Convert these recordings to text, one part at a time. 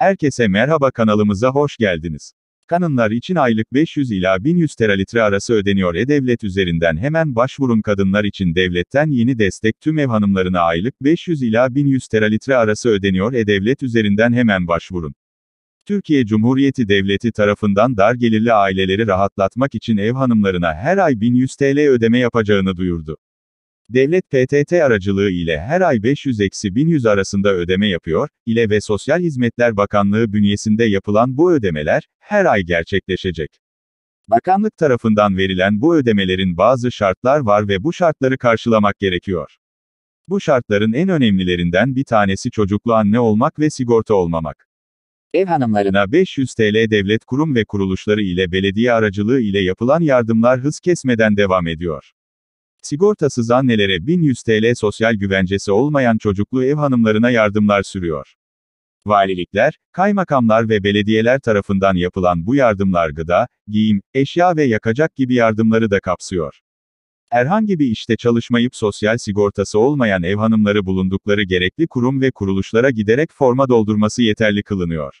Herkese merhaba kanalımıza hoş geldiniz. Kanınlar için aylık 500 ila 1100 teralitre arası ödeniyor e-devlet üzerinden hemen başvurun kadınlar için devletten yeni destek tüm ev hanımlarına aylık 500 ila 1100 teralitre arası ödeniyor e-devlet üzerinden hemen başvurun. Türkiye Cumhuriyeti Devleti tarafından dar gelirli aileleri rahatlatmak için ev hanımlarına her ay 1100 TL ödeme yapacağını duyurdu. Devlet PTT aracılığı ile her ay 500-1100 arasında ödeme yapıyor, ile ve Sosyal Hizmetler Bakanlığı bünyesinde yapılan bu ödemeler, her ay gerçekleşecek. Bakanlık tarafından verilen bu ödemelerin bazı şartlar var ve bu şartları karşılamak gerekiyor. Bu şartların en önemlilerinden bir tanesi çocuklu anne olmak ve sigorta olmamak. Ev hanımlarına 500 TL devlet kurum ve kuruluşları ile belediye aracılığı ile yapılan yardımlar hız kesmeden devam ediyor. Sigortasız annelere 1100 TL sosyal güvencesi olmayan çocuklu ev hanımlarına yardımlar sürüyor. Valilikler, kaymakamlar ve belediyeler tarafından yapılan bu yardımlar gıda, giyim, eşya ve yakacak gibi yardımları da kapsıyor. Herhangi bir işte çalışmayıp sosyal sigortası olmayan ev hanımları bulundukları gerekli kurum ve kuruluşlara giderek forma doldurması yeterli kılınıyor.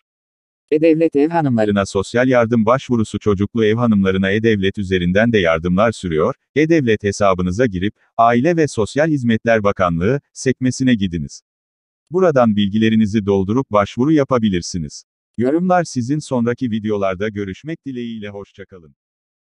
E-Devlet ev hanımlarına sosyal yardım başvurusu çocuklu ev hanımlarına E-Devlet üzerinden de yardımlar sürüyor. E-Devlet hesabınıza girip, Aile ve Sosyal Hizmetler Bakanlığı sekmesine gidiniz. Buradan bilgilerinizi doldurup başvuru yapabilirsiniz. Yorumlar sizin sonraki videolarda görüşmek dileğiyle hoşçakalın.